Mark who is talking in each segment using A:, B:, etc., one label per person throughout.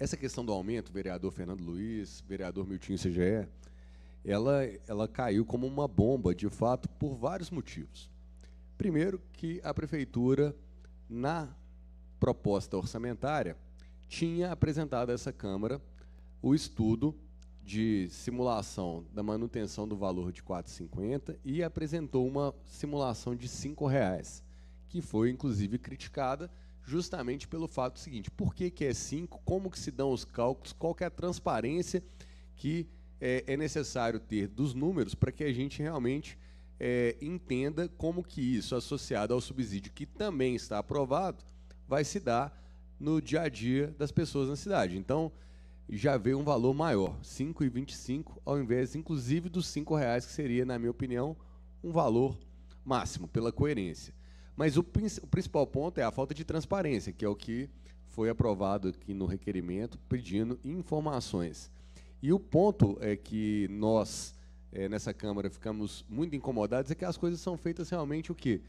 A: Essa questão do aumento, vereador Fernando Luiz, vereador Miltinho CGE, ela, ela caiu como uma bomba, de fato, por vários motivos. Primeiro, que a prefeitura, na proposta orçamentária, tinha apresentado a essa Câmara o estudo de simulação da manutenção do valor de 4,50 e apresentou uma simulação de R$ reais, que foi inclusive criticada justamente pelo fato seguinte, por que, que é 5, como que se dão os cálculos, qual que é a transparência que é, é necessário ter dos números para que a gente realmente é, entenda como que isso, associado ao subsídio que também está aprovado, vai se dar no dia a dia das pessoas na cidade. Então, já veio um valor maior, R$ 5,25, ao invés, inclusive, dos R$ reais que seria, na minha opinião, um valor máximo, pela coerência. Mas o, o principal ponto é a falta de transparência, que é o que foi aprovado aqui no requerimento, pedindo informações. E o ponto é que nós, é, nessa Câmara, ficamos muito incomodados é que as coisas são feitas realmente o quê?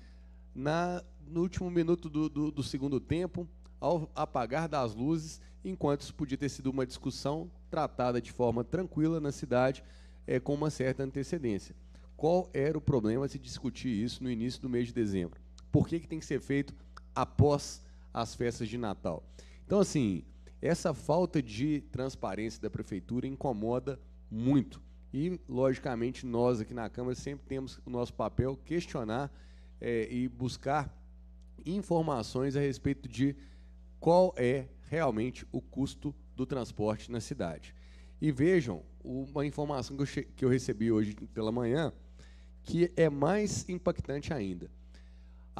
A: Na, no último minuto do, do, do segundo tempo, ao apagar das luzes, enquanto isso podia ter sido uma discussão tratada de forma tranquila na cidade, é, com uma certa antecedência. Qual era o problema se discutir isso no início do mês de dezembro? por que, que tem que ser feito após as festas de Natal. Então, assim, essa falta de transparência da prefeitura incomoda muito. E, logicamente, nós aqui na Câmara sempre temos o nosso papel questionar é, e buscar informações a respeito de qual é realmente o custo do transporte na cidade. E vejam uma informação que eu, que eu recebi hoje pela manhã, que é mais impactante ainda.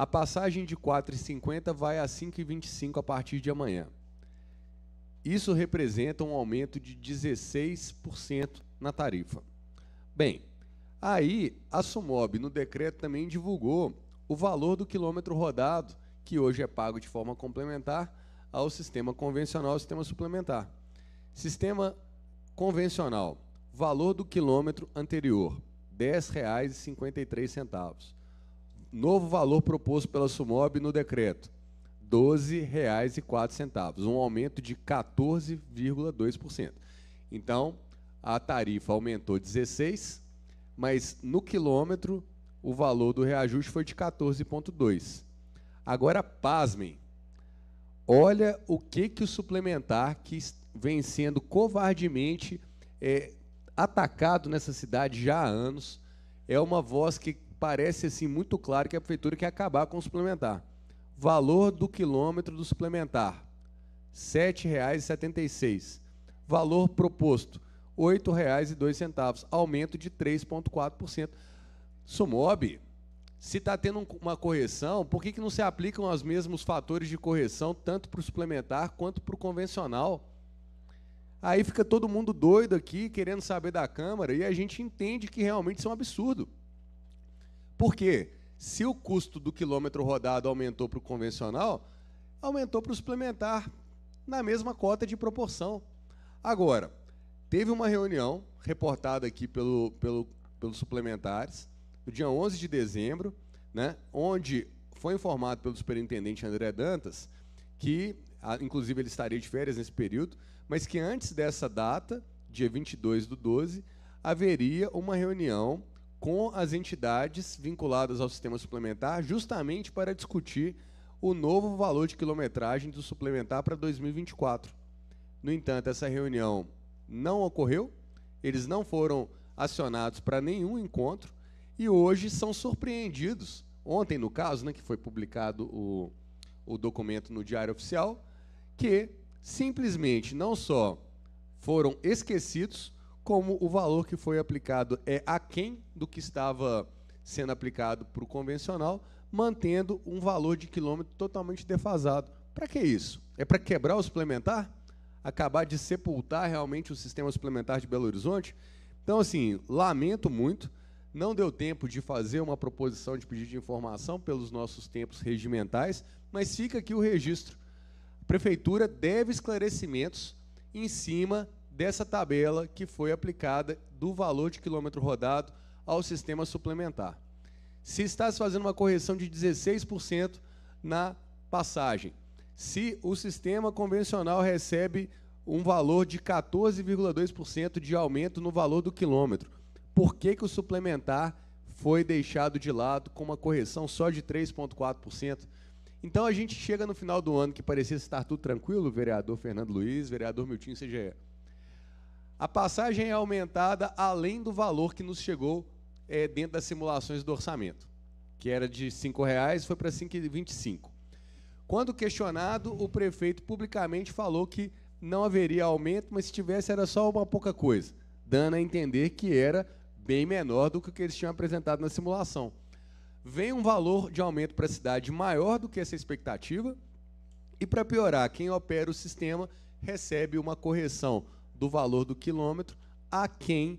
A: A passagem de 4,50 vai a 5,25 a partir de amanhã. Isso representa um aumento de 16% na tarifa. Bem, aí a Sumob no decreto também divulgou o valor do quilômetro rodado, que hoje é pago de forma complementar ao sistema convencional ao sistema suplementar. Sistema convencional, valor do quilômetro anterior, R$ 10,53 novo valor proposto pela Sumob no decreto, R$ 12,04, um aumento de 14,2%. Então, a tarifa aumentou 16, mas no quilômetro o valor do reajuste foi de 14,2. Agora, pasmem. Olha o que, que o suplementar que vem sendo covardemente é, atacado nessa cidade já há anos é uma voz que parece assim muito claro que a prefeitura quer acabar com o suplementar. Valor do quilômetro do suplementar, R$ 7,76. Valor proposto, R$ 8,02, aumento de 3,4%. Sumob, se está tendo uma correção, por que, que não se aplicam os mesmos fatores de correção, tanto para o suplementar quanto para o convencional? Aí fica todo mundo doido aqui, querendo saber da Câmara, e a gente entende que realmente isso é um absurdo. Por quê? Se o custo do quilômetro rodado aumentou para o convencional, aumentou para o suplementar, na mesma cota de proporção. Agora, teve uma reunião reportada aqui pelo, pelo, pelos suplementares, no dia 11 de dezembro, né, onde foi informado pelo superintendente André Dantas que, inclusive, ele estaria de férias nesse período, mas que antes dessa data, dia 22 do 12, haveria uma reunião com as entidades vinculadas ao sistema suplementar, justamente para discutir o novo valor de quilometragem do suplementar para 2024. No entanto, essa reunião não ocorreu, eles não foram acionados para nenhum encontro e hoje são surpreendidos. Ontem, no caso, né, que foi publicado o, o documento no Diário Oficial, que simplesmente não só foram esquecidos, como o valor que foi aplicado é aquém do que estava sendo aplicado para o convencional, mantendo um valor de quilômetro totalmente defasado. Para que isso? É para quebrar o suplementar? Acabar de sepultar realmente o sistema suplementar de Belo Horizonte? Então, assim, lamento muito, não deu tempo de fazer uma proposição de pedido de informação pelos nossos tempos regimentais, mas fica aqui o registro. A Prefeitura deve esclarecimentos em cima dessa tabela que foi aplicada do valor de quilômetro rodado ao sistema suplementar. Se está se fazendo uma correção de 16% na passagem, se o sistema convencional recebe um valor de 14,2% de aumento no valor do quilômetro, por que, que o suplementar foi deixado de lado com uma correção só de 3,4%? Então a gente chega no final do ano que parecia estar tudo tranquilo, vereador Fernando Luiz, vereador Miltinho CGE a passagem é aumentada além do valor que nos chegou é, dentro das simulações do orçamento, que era de R$ 5,00, foi para R$ 5,25. Quando questionado, o prefeito publicamente falou que não haveria aumento, mas se tivesse era só uma pouca coisa, dando a entender que era bem menor do que o que eles tinham apresentado na simulação. Vem um valor de aumento para a cidade maior do que essa expectativa, e para piorar, quem opera o sistema recebe uma correção do valor do quilômetro aquém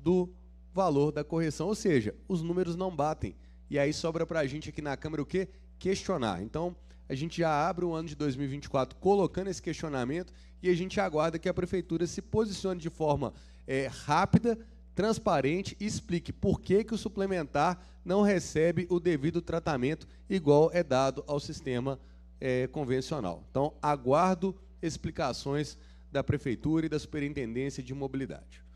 A: do valor da correção, ou seja, os números não batem. E aí sobra para a gente aqui na Câmara o quê? Questionar. Então, a gente já abre o ano de 2024 colocando esse questionamento e a gente aguarda que a Prefeitura se posicione de forma é, rápida, transparente e explique por que, que o suplementar não recebe o devido tratamento igual é dado ao sistema é, convencional. Então, aguardo explicações da Prefeitura e da Superintendência de Mobilidade.